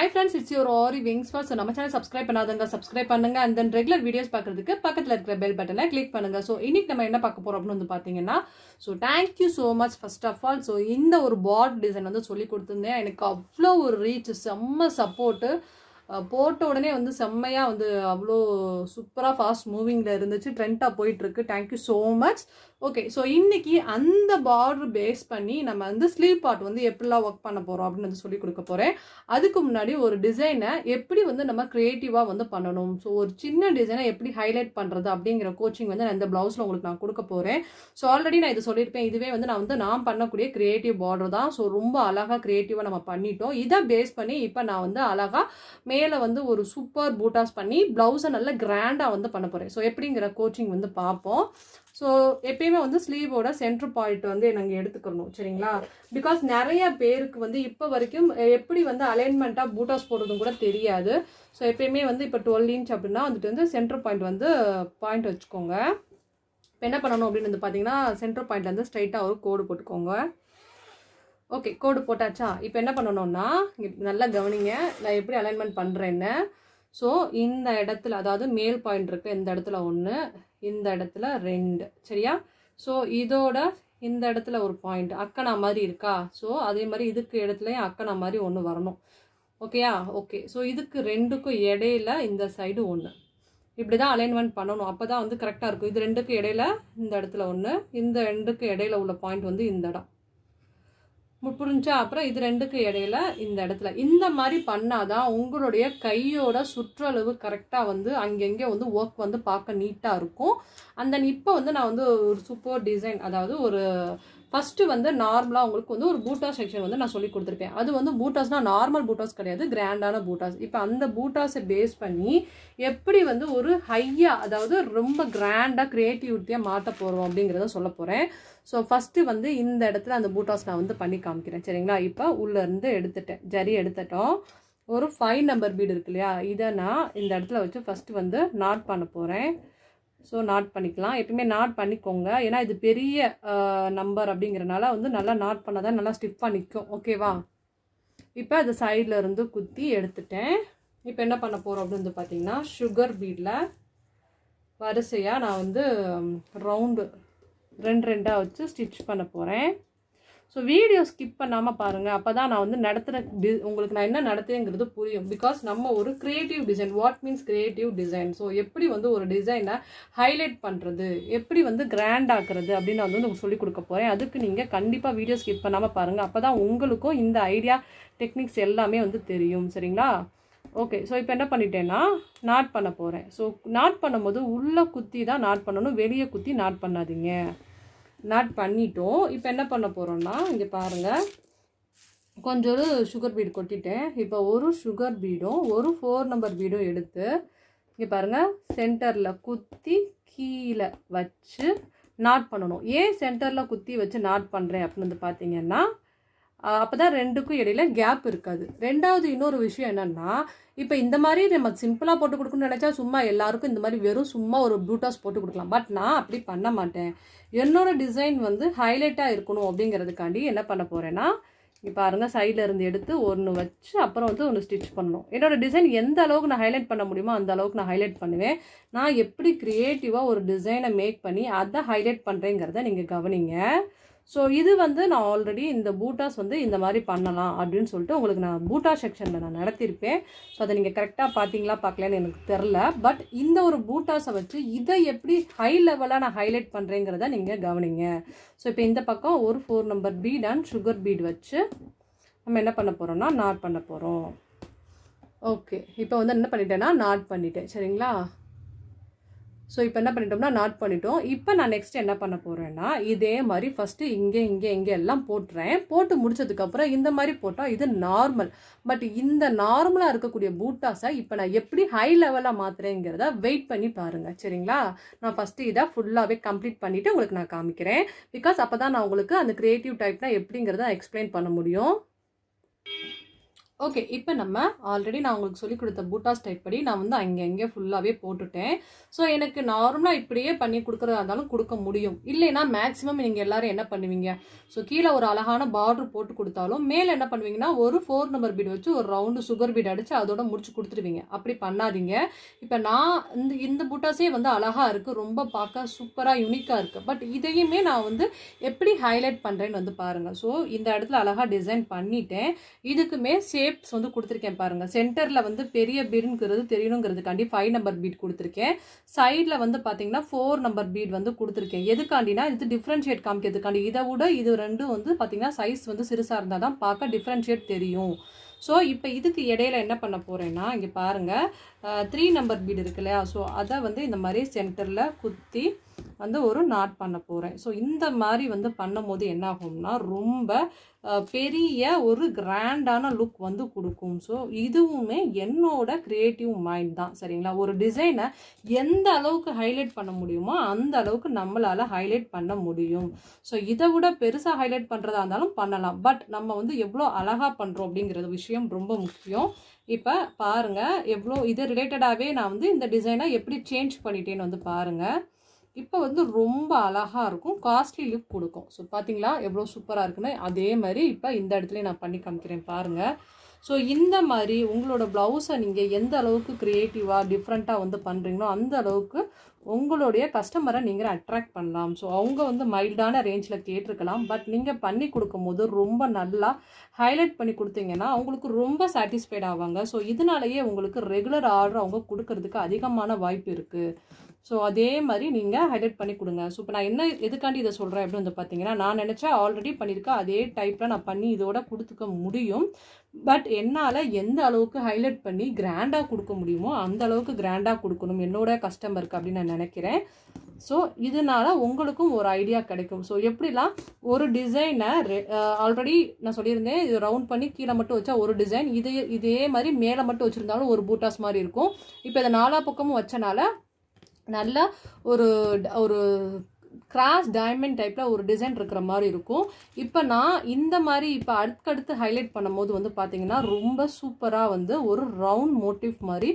hi friends it's your Aari wings so நம்ம channel subscribe பண்ணாதவங்க subscribe பண்ணுங்க அண்ட் தென் ரெகுலர் வீடியோஸ் பார்க்குறதுக்கு பக்கத்தில் இருக்கிற பெல் பட்டனை கிளிக் பண்ணுங்க ஸோ இன்னைக்கு நம்ம என்ன பார்க்க போகிறோம் அப்படின்னு வந்து பார்த்தீங்கன்னா so thank you so much first of all so இந்த ஒரு பார்ட் டிசைன் வந்து சொல்லி கொடுத்துருந்தேன் எனக்கு அவ்வளோ ஒரு ரீச் செம்ம சப்போர்ட்டு போட்ட உடனே வந்து செம்மையாக வந்து அவ்வளோ சூப்பராக ஃபாஸ்ட் மூவிங்கில் இருந்துச்சு ட்ரெண்ட்டாக போயிட்டுருக்கு thank you so much okay so இன்றைக்கி அந்த பார்டர் பேஸ் பண்ணி நம்ம வந்து ஸ்லீவ் பார்ட் வந்து எப்படிலாம் ஒர்க் பண்ண போகிறோம் அப்படின்னு சொல்லி கொடுக்க போகிறேன் அதுக்கு முன்னாடி ஒரு டிசைனை எப்படி வந்து நம்ம க்ரியேட்டிவாக வந்து பண்ணணும் ஸோ ஒரு சின்ன டிசைனை எப்படி ஹைலைட் பண்ணுறது அப்படிங்கிற கோச்சிங் வந்து நான் இந்த ப்ளவுஸில் உங்களுக்கு நான் கொடுக்க போகிறேன் ஸோ ஆல்ரெடி நான் இது சொல்லியிருப்பேன் இதுவே வந்து நான் வந்து நான் பண்ணக்கூடிய க்ரியேட்டிவ் பார்டர் தான் ஸோ ரொம்ப அழகாக க்ரியேட்டிவாக நம்ம பண்ணிட்டோம் இதை பேஸ் பண்ணி இப்போ நான் வந்து அழகாக மேலே வந்து ஒரு சூப்பர் பூட்டாஸ் பண்ணி ப்ளவுஸை நல்லா கிராண்டாக வந்து பண்ண போகிறேன் ஸோ எப்படிங்கிற கோச்சிங் வந்து பார்ப்போம் ஸோ எப்பயுமே வந்து ஸ்லீவோட சென்ட்ரு பாயிண்ட் வந்து நாங்கள் எடுத்துக்கணும் சரிங்களா பிகாஸ் நிறைய பேருக்கு வந்து இப்போ வரைக்கும் எப்படி வந்து அலைன்மெண்ட்டாக பூட்டாஸ் போடுறதுன்னு கூட தெரியாது ஸோ எப்பயுமே வந்து இப்போ டுவெல் இன்ச் அப்படின்னா வந்துட்டு வந்து சென்ட்ரு பாயிண்ட் வந்து பாயிண்ட் வச்சுக்கோங்க இப்போ என்ன பண்ணணும் அப்படின்னு வந்து பார்த்தீங்கன்னா சென்ட்ரு பாயிண்ட்லேருந்து ஸ்ட்ரைட்டாக ஒரு கோடு போட்டுக்கோங்க ஓகே கோடு போட்டாச்சா இப்போ என்ன பண்ணணும்னா நல்லா கவனிங்க நான் எப்படி அலைன்மெண்ட் பண்ணுறேன்னு ஸோ இந்த இடத்துல அதாவது மேல் பாயிண்ட் இருக்குது இந்த இடத்துல ஒன்று இந்த இடத்துல ரெண்டு சரியா ஸோ இதோட இந்த இடத்துல ஒரு பாயிண்ட் அக்கனா மாதிரி இருக்கா ஸோ அதே மாதிரி இதுக்கு இடத்துலையும் அக்கனா மாதிரி ஒன்று வரணும் ஓகேயா ஓகே ஸோ இதுக்கு ரெண்டுக்கும் இடையில இந்த சைடு ஒன்று இப்படி தான் அலைன்மெண்ட் பண்ணணும் அப்போ தான் வந்து கரெக்டாக இருக்கும் இது ரெண்டுக்கு இடையில இந்த இடத்துல ஒன்று இந்த ரெண்டுக்கு இடையில உள்ள பாயிண்ட் வந்து இந்த இடம் முப்புரிஞ்சா அப்புறம் இது ரெண்டுக்கு இடையில இந்த இடத்துல இந்த மாதிரி பண்ணாதான் உங்களுடைய கையோட சுற்றளவு கரெக்டாக வந்து அங்கங்கே வந்து ஒர்க் வந்து பார்க்க நீட்டாக இருக்கும் அண்ட் தென் இப்போ வந்து நான் வந்து ஒரு சூப்பர் டிசைன் அதாவது ஒரு ஃபஸ்ட்டு வந்து நார்மலாக உங்களுக்கு வந்து ஒரு பூட்டாஸ் செக்ஷன் வந்து நான் சொல்லி கொடுத்துருப்பேன் அது வந்து பூட்டாஸ்னால் நார்மல் பூட்டாஸ் கிடையாது கிராண்டான பூட்டாஸ் இப்போ அந்த பூட்டாஸை பேஸ் பண்ணி எப்படி வந்து ஒரு ஹையாக அதாவது ரொம்ப கிராண்டாக க்ரியேட்டிவிட்டியாக மாற்ற போகிறோம் அப்படிங்கிறத சொல்ல போகிறேன் ஸோ ஃபஸ்ட்டு வந்து இந்த இடத்துல அந்த பூட்டாஸ் நான் வந்து பண்ணி காமிக்கிறேன் சரிங்களா இப்போ உள்ளேருந்து எடுத்துட்டேன் ஜரி எடுத்துட்டோம் ஒரு ஃபைவ் நம்பர் பீடு இருக்கு இல்லையா இதை நான் இந்த இடத்துல வச்சு ஃபஸ்ட்டு வந்து நாட் பண்ண போகிறேன் ஸோ நாட் பண்ணிக்கலாம் எப்பவுமே நாட் பண்ணிக்கோங்க ஏன்னா இது பெரிய நம்பர் அப்படிங்கிறனால வந்து நல்லா நாட் பண்ணால் தான் நல்லா ஸ்டிஃபாக நிற்கும் ஓகேவா இப்போ அது சைடில் இருந்து குத்தி எடுத்துட்டேன் இப்போ என்ன பண்ண போகிறோம் அப்படின்னு வந்து பார்த்தீங்கன்னா சுகர் பீடில் வரிசையாக நான் வந்து ரவுண்டு ரெண்டு ரெண்டாக வச்சு ஸ்டிச் பண்ண போகிறேன் ஸோ வீடியோ ஸ்கிப் பண்ணாமல் பாருங்கள் அப்போ தான் நான் வந்து நடத்துகிற டி உங்களுக்கு நான் என்ன நடத்துறேங்கிறது புரியும் பிகாஸ் நம்ம ஒரு creative design what means creative design so எப்படி வந்து ஒரு டிசைனை ஹைலைட் பண்ணுறது எப்படி வந்து கிராண்ட் ஆக்குறது அப்படின்னு நான் வந்து உங்களுக்கு சொல்லிக் கொடுக்க போகிறேன் அதுக்கு நீங்கள் கண்டிப்பாக வீடியோ ஸ்கிப் பண்ணாமல் பாருங்கள் அப்போ தான் உங்களுக்கும் இந்த ஐடியா டெக்னிக்ஸ் எல்லாமே வந்து தெரியும் சரிங்களா ஓகே ஸோ இப்போ என்ன பண்ணிட்டேன்னா நாட் பண்ண போகிறேன் ஸோ நாட் பண்ணும்போது உள்ளே குத்தி தான் நாட் பண்ணணும் வெளியே குத்தி நாட் பண்ணாதீங்க நாட் பண்ணிட்டோம் இப்போ என்ன பண்ண போகிறோம்னா இங்கே பாருங்கள் கொஞ்சோடு சுகர் பீடு கொட்டிட்டேன் இப்போ ஒரு சுகர் பீடும் ஒரு ஃபோர் நம்பர் பீடும் எடுத்து இங்கே பாருங்கள் சென்டரில் குத்தி கீழே வச்சு நாட் பண்ணணும் ஏன் சென்டரில் குத்தி வச்சு நாட் பண்ணுறேன் அப்படின்னு வந்து பார்த்தீங்கன்னா அப்போ தான் ரெண்டுக்கும் இடையில கேப் இருக்காது ரெண்டாவது இன்னொரு விஷயம் என்னென்னா இப்போ இந்த மாதிரி நம்ம சிம்பிளாக போட்டு கொடுக்கணும்னு நினச்சா சும்மா எல்லாருக்கும் இந்த மாதிரி வெறும் சும்மா ஒரு ப்ளூடாஸ் போட்டு கொடுக்கலாம் பட் நான் அப்படி பண்ண மாட்டேன் என்னோட டிசைன் வந்து ஹைலைட்டாக இருக்கணும் அப்படிங்கிறதுக்காண்டி என்ன பண்ண போகிறேன்னா இப்போ அருங்க சைடில் இருந்து எடுத்து ஒன்று வச்சு அப்புறம் வந்து ஒன்று ஸ்டிச் பண்ணணும் என்னோட டிசைன் எந்த அளவுக்கு நான் ஹைலைட் பண்ண முடியுமோ அந்த அளவுக்கு நான் ஹைலைட் பண்ணுவேன் நான் எப்படி க்ரியேட்டிவாக ஒரு டிசைனை மேக் பண்ணி அதை ஹைலைட் பண்ணுறேங்கிறத நீங்கள் கவனிங்க ஸோ இது வந்து நான் ஆல்ரெடி இந்த பூட்டாஸ் வந்து இந்த மாதிரி பண்ணலாம் அப்படின்னு சொல்லிட்டு உங்களுக்கு நான் பூட்டா செக்ஷனில் நான் நடத்தியிருப்பேன் ஸோ அதை நீங்கள் கரெக்டாக பார்த்தீங்களா பார்க்கலன்னு எனக்கு தெரில பட் இந்த ஒரு பூட்டாஸை வச்சு இதை எப்படி ஹை லெவலாக நான் ஹைலைட் பண்ணுறேங்கிறத நீங்கள் கவனிங்க ஸோ இப்போ இந்த பக்கம் ஒரு four number bead and sugar bead வச்சு நம்ம என்ன பண்ண போகிறோம்னா நாட் பண்ண போகிறோம் ஓகே இப்போ வந்து என்ன பண்ணிட்டேன்னா நாட் பண்ணிட்டேன் சரிங்களா ஸோ இப்போ என்ன பண்ணிட்டோம்னா நாட் பண்ணிட்டோம் இப்போ நான் நெக்ஸ்ட் என்ன பண்ண போகிறேன்னா இதே மாதிரி ஃபஸ்ட்டு இங்கே இங்கே இங்கே எல்லாம் போட்டுறேன் போட்டு முடிச்சதுக்கப்புறம் இந்த மாதிரி போட்டால் இது நார்மல் பட் இந்த நார்மலாக இருக்கக்கூடிய பூட்டாஸை இப்போ நான் எப்படி ஹை லெவலாக மாற்றுறேங்கிறத வெயிட் பண்ணி பாருங்கள் சரிங்களா நான் ஃபஸ்ட்டு இதை ஃபுல்லாகவே கம்ப்ளீட் பண்ணிவிட்டு உங்களுக்கு நான் காமிக்கிறேன் பிகாஸ் அப்போ தான் நான் உங்களுக்கு அந்த க்ரியேட்டிவ் டைப்னால் எப்படிங்கிறத எக்ஸ்பிளைன் பண்ண முடியும் ஓகே இப்போ நம்ம ஆல்ரெடி நான் உங்களுக்கு சொல்லி கொடுத்த பூட்டா ஸ்டைப் படி நான் வந்து அங்கே அங்கே ஃபுல்லாகவே போட்டுட்டேன் ஸோ எனக்கு நார்மலாக இப்படியே பண்ணி கொடுக்குறதா இருந்தாலும் கொடுக்க முடியும் இல்லைன்னா மேக்ஸிமம் நீங்கள் எல்லோரும் என்ன பண்ணுவீங்க ஸோ கீழே ஒரு அழகான பார்டர் போட்டு கொடுத்தாலும் மேலே என்ன பண்ணுவீங்கன்னா ஒரு ஃபோர் நம்பர் பீட் வச்சு ஒரு ரவுண்டு சுகர் பீட் அடித்து அதோட முடிச்சு கொடுத்துருவீங்க அப்படி பண்ணாதீங்க இப்போ நான் இந்த இந்த பூட்டாஸே வந்து அழகாக இருக்குது ரொம்ப பார்க்க சூப்பராக யூனிக்காக இருக்குது பட் இதையுமே நான் வந்து எப்படி ஹைலைட் பண்ணுறேன்னு வந்து பாருங்கள் ஸோ இந்த இடத்துல அழகாக டிசைன் பண்ணிட்டேன் இதுக்குமே சேம் ஷேப்ஸ் வந்து கொடுத்துருக்கேன் பாருங்கள் சென்டரில் வந்து பெரிய பீடுங்கிறது தெரியணுங்கிறதுக்காண்டி ஃபைவ் நம்பர் பீட் கொடுத்துருக்கேன் சைடில் வந்து பார்த்தீங்கன்னா ஃபோர் நம்பர் பீட் வந்து கொடுத்துருக்கேன் எதுக்காண்டினா இது டிஃப்ரென்ஷியேட் காமிக்கிறதுக்காண்டி இதை விட இது ரெண்டும் வந்து பார்த்தீங்கன்னா சைஸ் வந்து சிறுசாக இருந்தால் தான் பார்க்க டிஃப்ரென்ஷியேட் தெரியும் ஸோ இப்போ இதுக்கு இடையில என்ன பண்ண போகிறேன்னா இங்கே பாருங்கள் த்ரீ நம்பர் பீடு இருக்கு இல்லையா ஸோ அதை வந்து இந்த மாதிரி சென்டரில் குத்தி வந்து ஒரு நாட் பண்ண போகிறேன் ஸோ இந்த மாதிரி வந்து பண்ணும் போது ரொம்ப பெரிய ஒரு கிராண்டான லுக் வந்து கொடுக்கும் ஸோ இதுவுமே என்னோட க்ரியேட்டிவ் மைண்ட் தான் சரிங்களா ஒரு டிசைனை எந்த அளவுக்கு ஹைலைட் பண்ண முடியுமோ அந்த அளவுக்கு நம்மளால் ஹைலைட் பண்ண முடியும் ஸோ இதை விட பெருசாக ஹைலைட் பண்ணுறதா இருந்தாலும் பண்ணலாம் பட் நம்ம வந்து எவ்வளோ அழகாக பண்ணுறோம் அப்படிங்கிறது விஷயம் ரொம்ப முக்கியம் இப்போ பாருங்கள் எவ்வளோ இது ரிலேட்டடாகவே நான் வந்து இந்த டிசைனை எப்படி சேஞ்ச் பண்ணிட்டேன்னு வந்து பாருங்கள் இப்போ வந்து ரொம்ப அழகாக இருக்கும் காஸ்ட்லி லுக் கொடுக்கும் ஸோ பார்த்தீங்களா எவ்வளோ சூப்பராக இருக்குன்னு அதே மாதிரி இப்போ இந்த இடத்துல நான் பண்ணி காமிக்கிறேன் பாருங்கள் ஸோ இந்த மாதிரி உங்களோட ப்ளவுஸை நீங்கள் எந்த அளவுக்கு க்ரியேட்டிவாக டிஃப்ரெண்ட்டாக வந்து பண்ணுறீங்களோ அந்த அளவுக்கு உங்களுடைய கஸ்டமரை நீங்கள் அட்ராக்ட் பண்ணலாம் ஸோ அவங்க வந்து மைல்டான ரேஞ்சில் கேட்டிருக்கலாம் பட் நீங்கள் பண்ணி கொடுக்கும்போது ரொம்ப நல்லா ஹைலைட் பண்ணி கொடுத்தீங்கன்னா அவங்களுக்கு ரொம்ப சாட்டிஸ்ஃபைட் ஆவாங்க ஸோ இதனாலேயே உங்களுக்கு ரெகுலர் ஆர்டர் அவங்க கொடுக்கறதுக்கு அதிகமான வாய்ப்பு இருக்குது ஸோ அதே மாதிரி நீங்கள் ஹைலைட் பண்ணி கொடுங்க ஸோ இப்போ நான் என்ன எதுக்காண்டி இதை சொல்கிறேன் அப்படின்னு வந்து பார்த்தீங்கன்னா நான் நினச்சா ஆல்ரெடி பண்ணியிருக்கேன் அதே டைப்பில் நான் பண்ணி இதோட கொடுத்துக்க முடியும் பட் என்னால் எந்த அளவுக்கு ஹைலைட் பண்ணி கிராண்டாக கொடுக்க முடியுமோ அந்த அளவுக்கு கிராண்டாக கொடுக்கணும் என்னோட கஸ்டமருக்கு அப்படின்னு நான் நினைக்கிறேன் ஸோ இதனால் உங்களுக்கும் ஒரு ஐடியா கிடைக்கும் ஸோ எப்படிலாம் ஒரு டிசைனை ஆல்ரெடி நான் சொல்லியிருந்தேன் இது ரவுண்ட் பண்ணி கீழே மட்டும் வச்சா ஒரு டிசைன் இதே இதே மாதிரி மேலே மட்டும் வச்சுருந்தாலும் ஒரு பூட்டாஸ் மாதிரி இருக்கும் இப்போ இதை நாலா பக்கமும் வச்சனால நல்லா ஒரு ஒரு கிராஸ் டைமண்ட் டைப்பில் ஒரு டிசைன் இருக்கிற மாதிரி இருக்கும் இப்போ நான் இந்த மாதிரி இப்போ அடுத்தடுத்து ஹைலைட் பண்ணும்போது வந்து பார்த்தீங்கன்னா ரொம்ப சூப்பராக வந்து ஒரு ரவுண்ட் மோட்டிவ் மாதிரி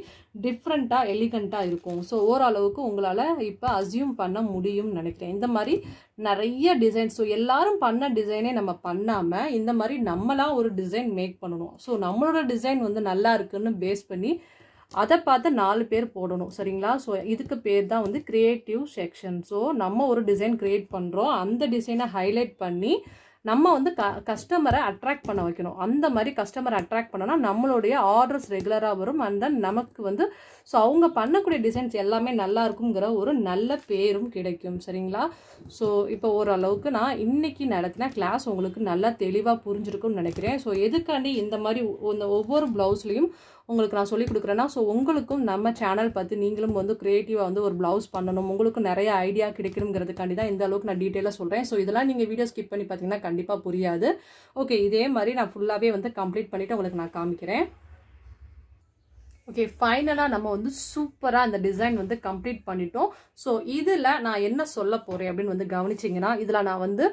டிஃப்ரெண்ட்டாக எலிகண்ட்டாக இருக்கும் ஸோ ஓரளவுக்கு உங்களால் இப்போ அசியூம் பண்ண முடியும்னு நினைக்கிறேன் இந்த மாதிரி நிறைய டிசைன் ஸோ எல்லாரும் பண்ண டிசைனே நம்ம பண்ணாமல் இந்த மாதிரி நம்மளாக ஒரு டிசைன் மேக் பண்ணணும் ஸோ நம்மளோட டிசைன் வந்து நல்லா இருக்குன்னு பேஸ் பண்ணி அதை பார்த்து நாலு பேர் போடணும் சரிங்களா ஸோ இதுக்கு பேர் தான் வந்து க்ரியேட்டிவ் செக்ஷன் ஸோ நம்ம ஒரு டிசைன் க்ரியேட் பண்ணுறோம் அந்த டிசைனை ஹைலைட் பண்ணி நம்ம வந்து க கஸ்டமரை அட்ராக்ட் பண்ண வைக்கணும் அந்த மாதிரி கஸ்டமரை அட்ராக்ட் பண்ணோன்னா நம்மளுடைய ஆர்டர்ஸ் ரெகுலராக வரும் அண்ட் தென் நமக்கு வந்து ஸோ அவங்க பண்ணக்கூடிய டிசைன்ஸ் எல்லாமே நல்லா இருக்குங்கிற ஒரு நல்ல பேரும் கிடைக்கும் சரிங்களா ஸோ இப்போ ஓரளவுக்கு நான் இன்றைக்கி நடத்தின கிளாஸ் உங்களுக்கு நல்லா தெளிவாக புரிஞ்சிருக்கும்னு நினைக்கிறேன் ஸோ எதுக்காண்டி இந்த மாதிரி ஒவ்வொரு ப்ளவுஸ்லேயும் உங்களுக்கு நான் சொல்லிக் கொடுக்குறேன்னா ஸோ உங்களுக்கும் நம்ம சேனல் பார்த்து நீங்களும் வந்து க்ரியேட்டிவாக வந்து ஒரு ப்ளவுஸ் பண்ணணும் உங்களுக்கும் நிறைய ஐடியா கிடைக்கணுங்கிறதுக்காண்டி தான் இந்த அளவுக்கு நான் டீட்டெயிலாக சொல்கிறேன் ஸோ இதெல்லாம் நீங்கள் வீடியோ ஸ்கிப் பண்ணி பார்த்தீங்கன்னா கண்டிப்பாக புரியாது ஓகே இதே மாதிரி நான் ஃபுல்லாகவே வந்து கம்ப்ளீட் பண்ணிவிட்டு உங்களுக்கு நான் காமிக்கிறேன் ஓகே ஃபைனலாக நம்ம வந்து சூப்பராக அந்த டிசைன் வந்து கம்ப்ளீட் பண்ணிட்டோம் ஸோ இதில் நான் என்ன சொல்ல போகிறேன் அப்படின்னு வந்து கவனிச்சிங்கன்னா இதில் நான் வந்து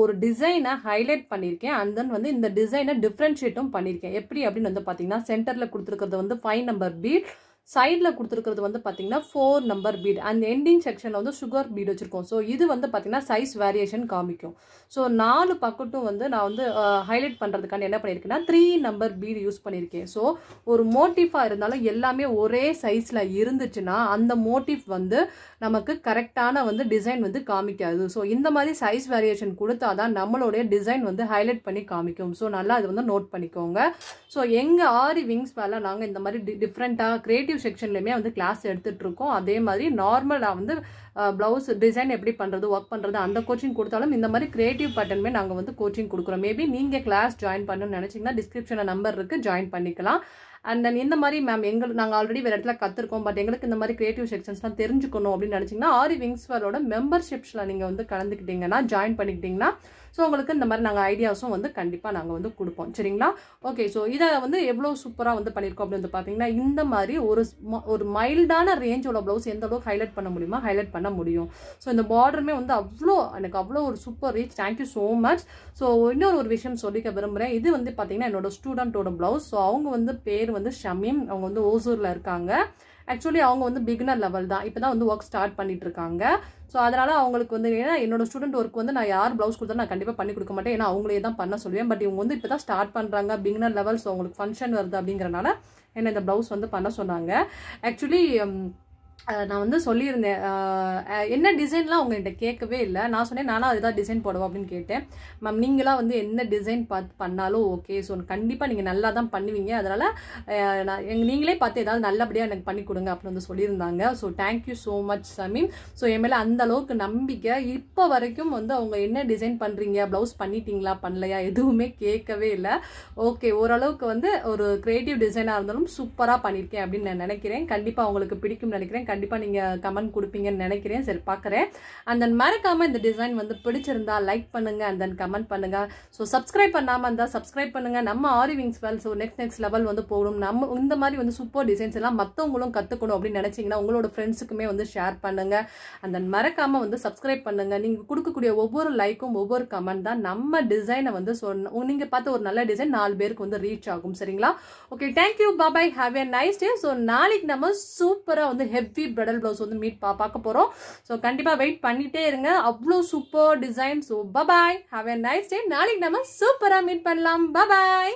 ஒரு டிசைனை ஹைலைட் பண்ணியிருக்கேன் அண்ட் தென் வந்து இந்த டிசைனை டிஃப்ரென்ஷியேட்டும் பண்ணியிருக்கேன் எப்படி அப்படின்னு வந்து பார்த்தீங்கன்னா சென்டரில் கொடுத்துருக்கிறது வந்து ஃபைவ் நம்பர் பீட் சைடில் கொடுத்துருக்கிறது வந்து பார்த்தீங்கன்னா ஃபோர் நம்பர் பீட் அந்த எண்டிங் செக்ஷனில் வந்து சுகர் பீட் வச்சுருக்கோம் ஸோ இது வந்து பார்த்தீங்கன்னா சைஸ் வேரியேஷன் காமிக்கும் ஸோ நாலு பக்கட்டும் வந்து நான் வந்து ஹைலைட் பண்ணுறதுக்கான என்ன பண்ணியிருக்கேன்னா த்ரீ நம்பர் பீட் யூஸ் பண்ணியிருக்கேன் ஸோ ஒரு மோட்டிஃபாக இருந்தாலும் எல்லாமே ஒரே சைஸில் இருந்துச்சுன்னா அந்த மோட்டிஃப் வந்து நமக்கு கரெக்டான வந்து டிசைன் வந்து காமிக்காது ஸோ இந்த மாதிரி சைஸ் வேரியேஷன் கொடுத்தா தான் நம்மளுடைய டிசைன் வந்து ஹைலைட் பண்ணி காமிக்கும் ஸோ நல்லா அது வந்து நோட் பண்ணிக்கோங்க ஸோ எங்கள் ஆரி விங்ஸ் மேலே நாங்கள் இந்த மாதிரி டிஃப்ரெண்ட்டாக க்ரியேட்டிவ் கிரியேட்டிவ் செக்ஷன்லையுமே வந்து கிளாஸ் எடுத்துகிட்ருக்கோம் அதே மாதிரி நார்மலாக வந்து ப்ளவுஸ் டிசைன் எப்படி பண்ணுறது ஒர்க் பண்ணுறது அந்த கோச்சிங் கொடுத்தாலும் இந்த மாதிரி கிரியேட்டிவ் பட்டன்மே நாங்கள் வந்து கோச்சிங் கொடுக்குறோம் மேபி நீங்கள் கிளாஸ் ஜாயின் பண்ணணும்னு நினச்சிங்கன்னா டிஸ்கிரிப்ஷனில் நம்பர் இருக்குது ஜாயின் பண்ணிக்கலாம் அண்ட் தென் இந்த மாதிரி மேம் எங்களுக்கு நாங்கள் ஆல்ரெடி வேறு இடத்துல கற்றுருக்கோம் பட் எங்களுக்கு இந்த மாதிரி கிரியேட்டிவ் செக்ஷன்ஸ்லாம் தெரிஞ்சுக்கணும் அப்படின்னு நினச்சிங்கன்னா ஆரி விங்ஸ்வரோட மெம்பர்ஷிப்ஸில் நீங்கள் வந்து கலந்துக்கிட்டிங்கன்னா ஜாயின் பண்ணிக்கிட்டிங்கன்னா ஸோ உங்களுக்கு இந்த மாதிரி நாங்கள் ஐடியாஸும் வந்து கண்டிப்பாக நாங்கள் வந்து கொடுப்போம் சரிங்களா ஓகே ஸோ இதை வந்து எவ்வளோ சூப்பராக வந்து பண்ணியிருக்கோம் அப்படின்னு வந்து பார்த்தீங்கன்னா இந்த மாதிரி ஒரு ஒரு மைல்டான ரேஞ்சோட ப்ளவுஸ் எந்த அளவுக்கு ஹைலைட் பண்ண முடியுமா ஹைலைட் பண்ண முடியும் ஸோ இந்த பார்டருமே வந்து அவ்வளோ எனக்கு அவ்வளோ ஒரு super reach thank you so much so இன்னொரு ஒரு விஷயம் சொல்லிக்க விரும்புகிறேன் இது வந்து பார்த்தீங்கன்னா என்னோட ஸ்டூடெண்ட்டோட ப்ளவுஸ் ஸோ அவங்க வந்து பேர் வந்து ஷமீம் அவங்க வந்து ஓசூரில் இருக்காங்க ஆக்சுவலி அவங்க வந்து பிகினர் லெவல் தான் இப்போ தான் வந்து ஒர்க் ஸ்டார்ட் பண்ணிட்டு இருக்காங்க ஸோ அதனால் அவங்களுக்கு வந்து ஏன்னா என்னோட ஸ்டூடெண்ட் ஒர்க் வந்து நான் யார் ப்ளவுஸ் கொடுத்தா நான் கண்டிப்பாக பண்ணி கொடுக்க மாட்டேன் ஏன்னா அவங்களே தான் பண்ண சொல்லுவேன் பட் இவங்க வந்து இப்போ தான் ஸ்டார்ட் பண்ணுறாங்க பிகினர் லெவல் ஸோ அவங்களுக்கு ஃபங்க்ஷன் வருது அப்படிங்கிறனால என்னை இந்த ப்ளவுஸ் வந்து பண்ண சொன்னாங்க ஆக்சுவலி நான் வந்து சொல்லியிருந்தேன் என்ன டிசைன்லாம் உங்கள்கிட்ட கேட்கவே இல்லை நான் சொன்னேன் நானும் அதுதான் டிசைன் போடுவோம் அப்படின்னு கேட்டேன் மேம் நீங்களாம் வந்து என்ன டிசைன் பார்த்து பண்ணாலும் ஓகே ஸோ கண்டிப்பாக நீங்கள் நல்லா தான் பண்ணுவீங்க அதனால் நான் எங்கள் நீங்களே பார்த்து ஏதாவது நல்லபடியாக எனக்கு பண்ணி கொடுங்க அப்படின்னு வந்து சொல்லியிருந்தாங்க so thank you so much Sameem so என் மேலே அந்த அளவுக்கு நம்பிக்கை இப்போ வரைக்கும் வந்து அவங்க என்ன டிசைன் பண்ணுறீங்க ப்ளவுஸ் பண்ணிட்டீங்களா பண்ணலையா எதுவுமே கேட்கவே இல்லை ஓகே ஓரளவுக்கு வந்து ஒரு க்ரியேட்டிவ் டிசைனாக இருந்தாலும் சூப்பராக பண்ணியிருக்கேன் அப்படின்னு நான் நினைக்கிறேன் கண்டிப்பாக அவங்களுக்கு பிடிக்கும் நினைக்கிறேன் நினைக்கிறேன் கண்டிப்பாக நீங்கள் கமெண்ட் கொடுப்பீங்கன்னு நினைக்கிறேன் சரி பார்க்குறேன் அண்ட் தென் மறக்காமல் இந்த டிசைன் வந்து பிடிச்சிருந்தா லைக் பண்ணுங்கள் அண்ட் தென் கமெண்ட் பண்ணுங்கள் ஸோ சப்ஸ்கிரைப் பண்ணாமல் இருந்தால் சப்ஸ்கிரைப் பண்ணுங்கள் நம்ம ஆரி விங்ஸ் வேல் ஸோ நெக்ஸ்ட் நெக்ஸ்ட் லெவல் வந்து போகணும் நம்ம இந்த மாதிரி வந்து சூப்பர் டிசைன்ஸ் எல்லாம் மற்றவங்களும் கற்றுக்கணும் அப்படின்னு நினச்சிங்கன்னா உங்களோட ஃப்ரெண்ட்ஸுக்குமே வந்து ஷேர் பண்ணுங்கள் அண்ட் தென் மறக்காமல் வந்து சப்ஸ்கிரைப் பண்ணுங்கள் நீங்கள் கொடுக்கக்கூடிய ஒவ்வொரு லைக்கும் ஒவ்வொரு கமெண்ட் தான் நம்ம டிசைனை வந்து சொன்ன நீங்கள் பார்த்து ஒரு நல்ல டிசைன் நாலு பேருக்கு வந்து ரீச் ஆகும் சரிங்களா okay thank you bye bye have a nice day so நாளைக்கு நம்ம சூப்பராக வந்து ஹெப் ஹெவி பிரடல் ப்ளவுஸ் வந்து மீட் பா பார்க்க போகிறோம் ஸோ கண்டிப்பாக வெயிட் பண்ணிகிட்டே இருங்க அவ்வளோ super design so bye bye have a nice day நாளைக்கு நம்ம சூப்பராக மீட் பண்ணலாம் பபாய்